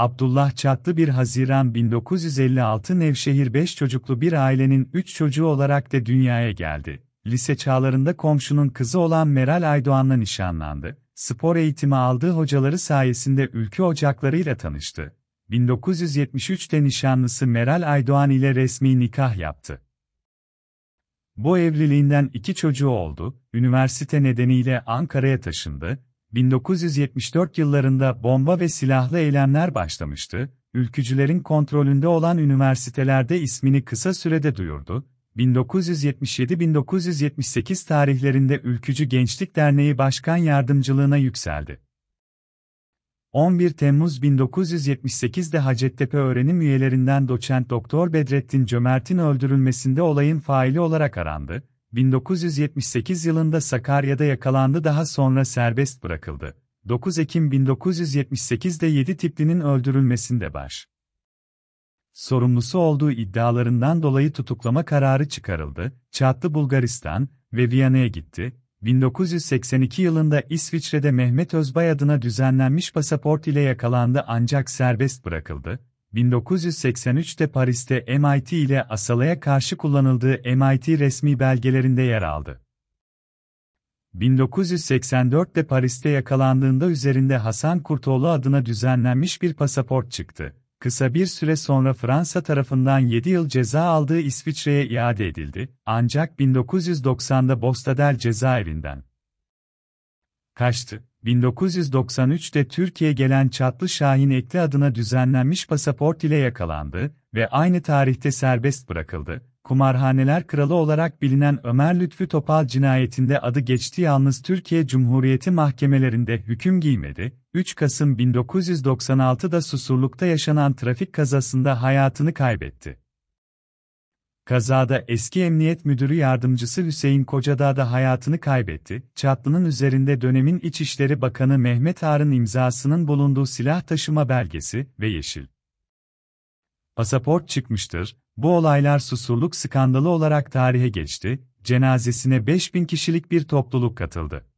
Abdullah Çatlı 1 Haziran 1956 Nevşehir 5 çocuklu bir ailenin 3 çocuğu olarak da dünyaya geldi. Lise çağlarında komşunun kızı olan Meral Aydoğan'la nişanlandı. Spor eğitimi aldığı hocaları sayesinde ülke ocaklarıyla tanıştı. 1973'te nişanlısı Meral Aydoğan ile resmi nikah yaptı. Bu evliliğinden iki çocuğu oldu, üniversite nedeniyle Ankara'ya taşındı, 1974 yıllarında bomba ve silahlı eylemler başlamıştı, ülkücülerin kontrolünde olan üniversitelerde ismini kısa sürede duyurdu, 1977-1978 tarihlerinde Ülkücü Gençlik Derneği Başkan Yardımcılığına yükseldi. 11 Temmuz 1978'de Hacettepe öğrenim üyelerinden doçent Doktor Bedrettin Cömert'in öldürülmesinde olayın faili olarak arandı. 1978 yılında Sakarya'da yakalandı daha sonra serbest bırakıldı. 9 Ekim 1978'de 7 tiplinin öldürülmesinde baş. Sorumlusu olduğu iddialarından dolayı tutuklama kararı çıkarıldı, Çatlı Bulgaristan ve Viyana'ya gitti. 1982 yılında İsviçre'de Mehmet Özbay adına düzenlenmiş pasaport ile yakalandı ancak serbest bırakıldı. 1983'te Paris'te MIT ile Asala'ya karşı kullanıldığı MIT resmi belgelerinde yer aldı. 1984'te Paris'te yakalandığında üzerinde Hasan Kurtoğlu adına düzenlenmiş bir pasaport çıktı. Kısa bir süre sonra Fransa tarafından 7 yıl ceza aldığı İsviçre'ye iade edildi, ancak 1990'da Bostadel cezaevinden kaçtı. 1993'te Türkiye gelen Çatlı Şahin Ekli adına düzenlenmiş pasaport ile yakalandı ve aynı tarihte serbest bırakıldı. Kumarhaneler Kralı olarak bilinen Ömer Lütfü Topal cinayetinde adı geçti yalnız Türkiye Cumhuriyeti mahkemelerinde hüküm giymedi. 3 Kasım 1996'da Susurluk'ta yaşanan trafik kazasında hayatını kaybetti. Kazada eski emniyet müdürü yardımcısı Hüseyin Kocadağ da hayatını kaybetti. Çatlı'nın üzerinde dönemin İçişleri Bakanı Mehmet Ağar'ın imzasının bulunduğu silah taşıma belgesi ve yeşil pasaport çıkmıştır. Bu olaylar susurluk skandalı olarak tarihe geçti. Cenazesine 5000 kişilik bir topluluk katıldı.